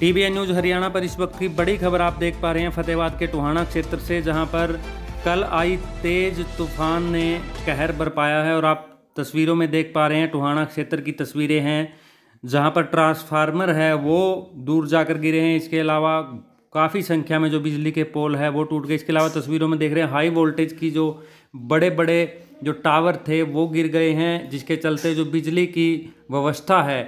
TBN news Haryana पर इस वक्त की बड़ी खबर आप देख पा रहे हैं फतेहाबाद के टुहाना क्षेत्र से जहां पर कल आई तेज तूफान ने कहर बरपाया है और आप तस्वीरों में देख पा रहे हैं टुहाना क्षेत्र की तस्वीरें हैं जहां पर ट्रांसफार्मर है वो दूर जाकर गिरे हैं इसके अलावा काफ़ी संख्या में जो बिजली के पोल है वो टूट गए इसके अलावा तस्वीरों में देख रहे हैं हाई वोल्टेज की जो बड़े बड़े जो टावर थे वो गिर गए हैं जिसके चलते जो बिजली की व्यवस्था है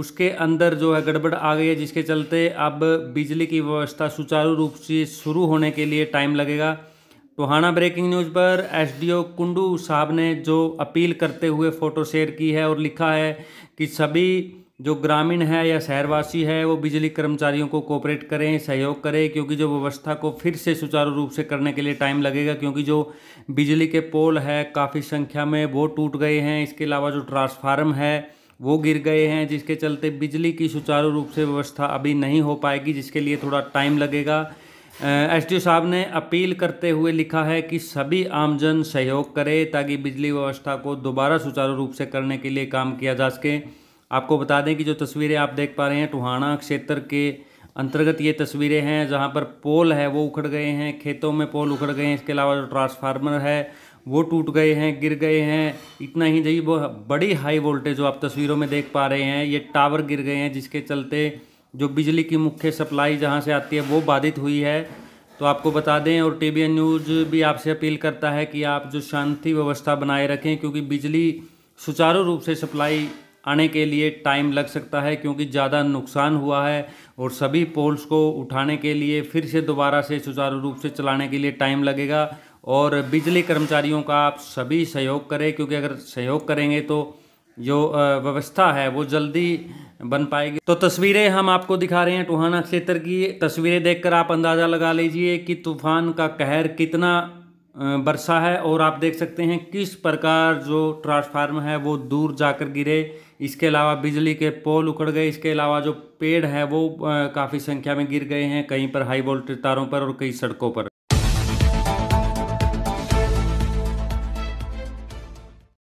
उसके अंदर जो है गड़बड़ आ गई है जिसके चलते अब बिजली की व्यवस्था सुचारू रूप से शुरू होने के लिए टाइम लगेगा टोहाना ब्रेकिंग न्यूज़ पर एसडीओ कुंडू साहब ने जो अपील करते हुए फ़ोटो शेयर की है और लिखा है कि सभी जो ग्रामीण है या शहरवासी है वो बिजली कर्मचारियों को कोऑपरेट करें सहयोग करें क्योंकि जो व्यवस्था को फिर से सुचारू रूप से करने के लिए टाइम लगेगा क्योंकि जो बिजली के पोल है काफ़ी संख्या में वो टूट गए हैं इसके अलावा जो ट्रांसफार्म है वो गिर गए हैं जिसके चलते बिजली की सुचारू रूप से व्यवस्था अभी नहीं हो पाएगी जिसके लिए थोड़ा टाइम लगेगा एस साहब ने अपील करते हुए लिखा है कि सभी आमजन सहयोग करें ताकि बिजली व्यवस्था को दोबारा सुचारू रूप से करने के लिए काम किया जा सके आपको बता दें कि जो तस्वीरें आप देख पा रहे हैं टुहाना क्षेत्र के अंतर्गत ये तस्वीरें हैं जहाँ पर पोल है वो उखड़ गए हैं खेतों में पोल उखड़ गए हैं इसके अलावा जो ट्रांसफार्मर है वो टूट गए हैं गिर गए हैं इतना ही नहीं वो बड़ी हाई वोल्टेज जो आप तस्वीरों में देख पा रहे हैं ये टावर गिर गए हैं जिसके चलते जो बिजली की मुख्य सप्लाई जहाँ से आती है वो बाधित हुई है तो आपको बता दें और टी न्यूज़ भी आपसे अपील करता है कि आप जो शांति व्यवस्था बनाए रखें क्योंकि बिजली सुचारू रूप से सप्लाई आने के लिए टाइम लग सकता है क्योंकि ज़्यादा नुकसान हुआ है और सभी पोल्स को उठाने के लिए फिर से दोबारा से सुचारू रूप से चलाने के लिए टाइम लगेगा और बिजली कर्मचारियों का आप सभी सहयोग करें क्योंकि अगर सहयोग करेंगे तो जो व्यवस्था है वो जल्दी बन पाएगी तो तस्वीरें हम आपको दिखा रहे हैं टुहाना क्षेत्र की तस्वीरें देखकर आप अंदाज़ा लगा लीजिए कि तूफान का कहर कितना बरसा है और आप देख सकते हैं किस प्रकार जो ट्रांसफार्म है वो दूर जाकर गिरे इसके अलावा बिजली के पोल उखड़ गए इसके अलावा जो पेड़ है वो काफ़ी संख्या में गिर गए हैं कहीं पर हाई वोल्टेज तारों पर और कई सड़कों पर